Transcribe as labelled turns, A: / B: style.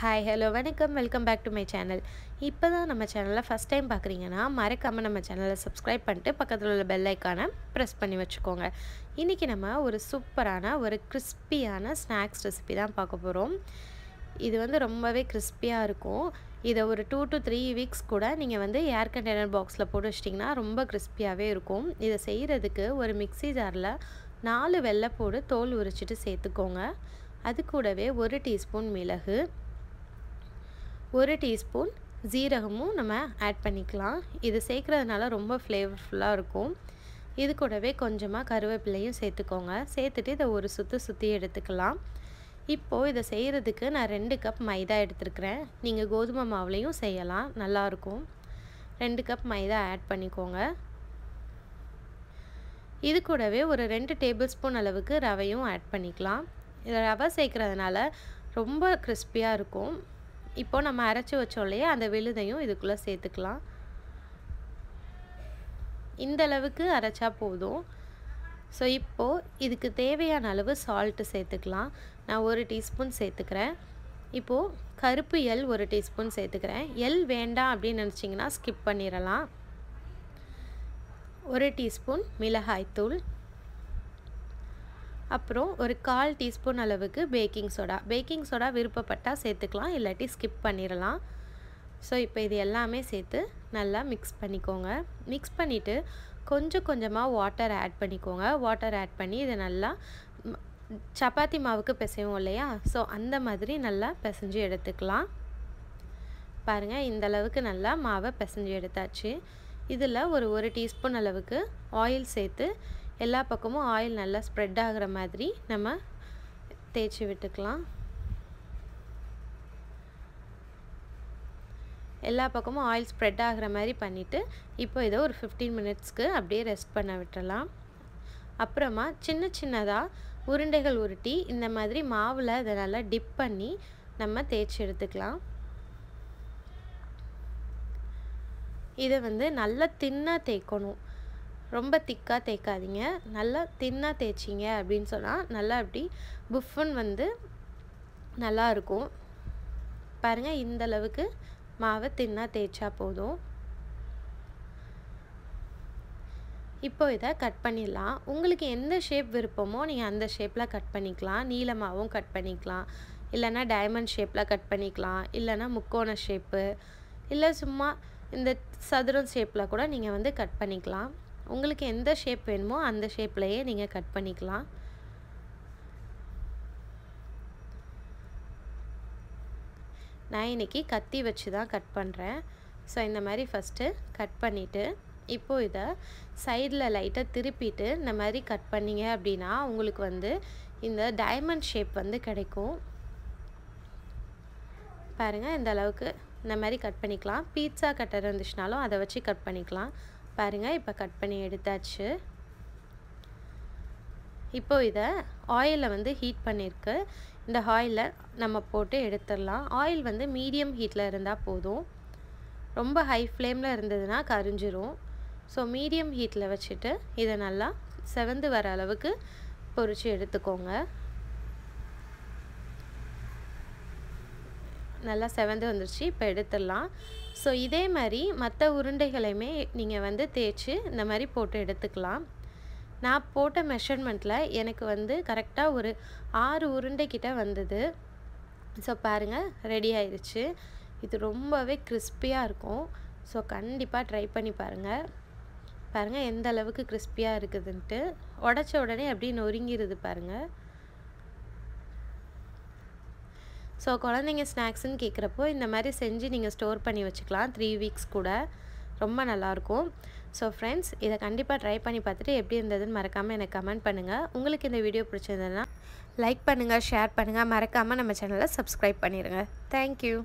A: hi hello வணக்கம் welcome back to my channel இப்போ தான் நம்ம சேனலை ஃபஸ்ட் டைம் பார்க்குறீங்கன்னா மறக்காமல் நம்ம சேனலை சப்ஸ்கிரைப் பண்ணிட்டு பக்கத்தில் உள்ள பெல் ஐக்கானை ப்ரெஸ் பண்ணி வச்சுக்கோங்க இன்றைக்கி நம்ம ஒரு சூப்பரான ஒரு கிறிஸ்பியான ஸ்நாக்ஸ் ரெசிபி தான் பார்க்க போகிறோம் இது வந்து ரொம்பவே கிறிஸ்பியாக இருக்கும் இதை ஒரு டூ டு த்ரீ வீக்ஸ் கூட நீங்கள் வந்து ஏர் கண்டெய்னர் பாக்ஸில் போட்டு வச்சிட்டிங்கன்னா ரொம்ப கிறிஸ்பியாகவே இருக்கும் இதை செய்கிறதுக்கு ஒரு மிக்சி ஜாரில் நாலு வெள்ளை போடு தோல் உரிச்சிட்டு சேர்த்துக்கோங்க அது கூடவே ஒரு டீஸ்பூன் மிளகு ஒரு டீஸ்பூன் ஜீரகமும் நம்ம ஆட் பண்ணிக்கலாம் இது சேர்க்குறதுனால ரொம்ப ஃப்ளேவர்ஃபுல்லாக இருக்கும் இது கூடவே கொஞ்சமாக கருவேப்பிலையும் சேர்த்துக்கோங்க சேர்த்துட்டு இதை ஒரு சுற்று சுற்றி எடுத்துக்கலாம் இப்போது இதை செய்கிறதுக்கு நான் ரெண்டு கப் மைதா எடுத்துருக்குறேன் நீங்கள் கோதுமை மாவுலேயும் செய்யலாம் நல்லாயிருக்கும் ரெண்டு கப் மைதா ஆட் பண்ணிக்கோங்க இது கூடவே ஒரு ரெண்டு டேபிள் ஸ்பூன் அளவுக்கு ரவையும் ஆட் பண்ணிக்கலாம் இதில் ரவை சேர்க்குறதுனால ரொம்ப கிறிஸ்பியாக இருக்கும் இப்போ நம்ம அரைச்சி வச்சோம் இல்லையா அந்த விழுதையும் இதுக்குள்ளே சேர்த்துக்கலாம் இந்த அளவுக்கு அரைச்சா போதும் ஸோ இப்போது இதுக்கு தேவையான அளவு சால்ட்டு சேர்த்துக்கலாம் நான் ஒரு டீஸ்பூன் சேர்த்துக்கிறேன் இப்போது கருப்பு எல் ஒரு டீஸ்பூன் சேர்த்துக்கிறேன் எல் வேண்டாம் அப்படின்னு நினச்சிங்கன்னா ஸ்கிப் பண்ணிடலாம் ஒரு டீஸ்பூன் மிளகாய்த்தூள் அப்புறம் ஒரு கால் டீஸ்பூன் அளவுக்கு பேக்கிங் சோடா பேக்கிங் சோடா விருப்பப்பட்டால் சேர்த்துக்கலாம் இல்லாட்டி ஸ்கிப் பண்ணிடலாம் ஸோ இப்போ இது எல்லாமே சேர்த்து நல்லா மிக்ஸ் பண்ணிக்கோங்க மிக்ஸ் பண்ணிவிட்டு கொஞ்சம் கொஞ்சமாக வாட்டர் ஆட் பண்ணிக்கோங்க வாட்டர் ஆட் பண்ணி இதை நல்லா சப்பாத்தி மாவுக்கு பிசைவோம் இல்லையா ஸோ அந்த மாதிரி நல்லா பிசைஞ்சு எடுத்துக்கலாம் பாருங்கள் இந்த அளவுக்கு நல்லா மாவை பிசைஞ்சு எடுத்தாச்சு இதில் ஒரு ஒரு டீஸ்பூன் அளவுக்கு ஆயில் சேர்த்து எல்லா பக்கமும் ஆயில் நல்லா ஸ்ப்ரெட் ஆகிற மாதிரி நம்ம தேய்ச்சி விட்டுக்கலாம் எல்லா பக்கமும் ஆயில் ஸ்ப்ரெட் ஆகிற மாதிரி பண்ணிவிட்டு இப்போ இதை ஒரு ஃபிஃப்டீன் மினிட்ஸ்க்கு அப்படியே ரெஸ்ட் பண்ண விட்டுடலாம் அப்புறமா சின்ன சின்னதாக உருண்டைகள் உருட்டி இந்த மாதிரி மாவில் இதை நல்லா டிப் பண்ணி நம்ம தேய்ச்சி எடுத்துக்கலாம் இதை வந்து நல்லா தின்னாக தேய்க்கணும் ரொம்ப திக்காக தேய்க்காதீங்க நல்லா தின்னாக தேய்ச்சிங்க அப்படின்னு சொன்னால் நல்லா அப்படி புஃபன் வந்து நல்லா இருக்கும் பாருங்கள் இந்தளவுக்கு மாவை தின்னாக தேய்ச்சா போதும் இப்போ இதை கட் பண்ணிடலாம் உங்களுக்கு எந்த ஷேப் விருப்பமோ நீங்கள் அந்த ஷேப்பில் கட் பண்ணிக்கலாம் நீளமாகவும் கட் பண்ணிக்கலாம் இல்லைன்னா டைமண்ட் ஷேப்பில் கட் பண்ணிக்கலாம் இல்லைன்னா முக்கோண ஷேப்பு இல்லை சும்மா இந்த சதுரம் ஷேப்பில் கூட நீங்கள் வந்து கட் பண்ணிக்கலாம் உங்களுக்கு எந்த ஷேப் வேணுமோ அந்த ஷேப்லேயே நீங்கள் கட் பண்ணிக்கலாம் நான் இன்றைக்கி கத்தி வச்சு தான் கட் பண்ணுறேன் ஸோ இந்த மாதிரி ஃபஸ்ட்டு கட் பண்ணிவிட்டு இப்போ இதை சைடில் லைட்டாக திருப்பிட்டு இந்த மாதிரி கட் பண்ணிங்க அப்படின்னா உங்களுக்கு வந்து இந்த டைமண்ட் ஷேப் வந்து கிடைக்கும் பாருங்கள் இந்த அளவுக்கு இந்த மாதிரி கட் பண்ணிக்கலாம் பீட்சா கட்டர் இருந்துச்சுனாலும் அதை வச்சு கட் பண்ணிக்கலாம் பாருங்கள் இப்போ கட் பண்ணி எடுத்தாச்சு இப்போ இதை ஆயிலில் வந்து ஹீட் பண்ணியிருக்கு இந்த ஆயிலில் நம்ம போட்டு எடுத்துடலாம் ஆயில் வந்து மீடியம் ஹீட்டில் இருந்தால் போதும் ரொம்ப ஹை ஃப்ளேமில் இருந்ததுன்னா கரிஞ்சிரும் ஸோ மீடியம் ஹீட்டில் வச்சுட்டு இதை நல்லா செவந்து வர அளவுக்கு பொறிச்சு எடுத்துக்கோங்க நல்லா செவந்து வந்துருச்சு இப்போ எடுத்துடலாம் ஸோ இதே மாதிரி மற்ற உருண்டைகளையுமே நீங்கள் வந்து தேய்ச்சி இந்த மாதிரி போட்டு எடுத்துக்கலாம் நான் போட்ட மெஷர்மெண்ட்டில் எனக்கு வந்து கரெக்டாக ஒரு ஆறு உருண்டை வந்தது ஸோ பாருங்கள் ரெடி ஆயிடுச்சு இது ரொம்பவே கிறிஸ்பியாக இருக்கும் ஸோ கண்டிப்பாக ட்ரை பண்ணி பாருங்கள் பாருங்கள் எந்த அளவுக்கு கிறிஸ்பியாக இருக்குதுன்ட்டு உடச்ச உடனே அப்படியே நொறுங்கிடுது பாருங்கள் ஸோ குழந்தைங்க ஸ்நாக்ஸ்ன்னு கேட்குறப்போ இந்த மாதிரி செஞ்சு நீங்கள் ஸ்டோர் பண்ணி வச்சுக்கலாம் த்ரீ வீக்ஸ் கூட ரொம்ப நல்லாயிருக்கும் ஸோ ஃப்ரெண்ட்ஸ் இதை கண்டிப்பாக ட்ரை பண்ணி பார்த்துட்டு எப்படி இருந்ததுன்னு மறக்காமல் எனக்கு கமெண்ட் பண்ணுங்கள் உங்களுக்கு இந்த வீடியோ பிடிச்சிருந்ததுன்னா லைக் பண்ணுங்கள் ஷேர் பண்ணுங்கள் மறக்காமல் நம்ம சேனலை சப்ஸ்கிரைப் பண்ணிடுங்க தேங்க்யூ